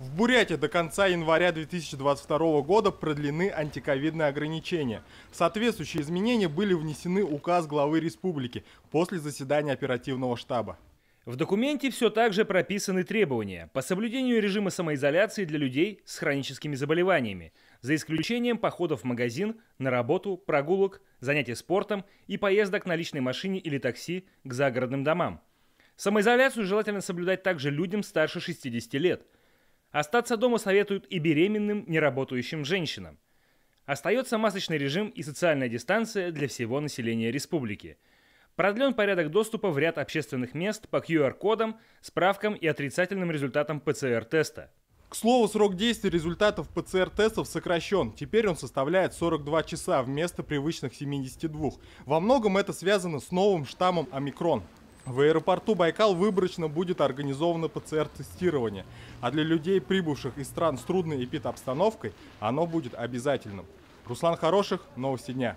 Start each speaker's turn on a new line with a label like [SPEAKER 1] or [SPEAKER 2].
[SPEAKER 1] В Бурятии до конца января 2022 года продлены антиковидные ограничения. Соответствующие изменения были внесены указ главы республики после заседания оперативного штаба. В документе все также прописаны требования по соблюдению
[SPEAKER 2] режима самоизоляции для людей с хроническими заболеваниями, за исключением походов в магазин, на работу, прогулок, занятий спортом и поездок на личной машине или такси к загородным домам. Самоизоляцию желательно соблюдать также людям старше 60 лет – Остаться дома советуют и беременным, неработающим женщинам. Остается масочный режим и социальная дистанция для всего населения республики. Продлен порядок доступа в ряд общественных мест по QR-кодам, справкам и отрицательным результатам ПЦР-теста.
[SPEAKER 1] К слову, срок действия результатов ПЦР-тестов сокращен. Теперь он составляет 42 часа вместо привычных 72. Во многом это связано с новым штаммом омикрон. В аэропорту Байкал выборочно будет организовано ПЦР-тестирование, а для людей, прибывших из стран с трудной эпид-обстановкой, оно будет обязательным. Руслан Хороших, новости дня.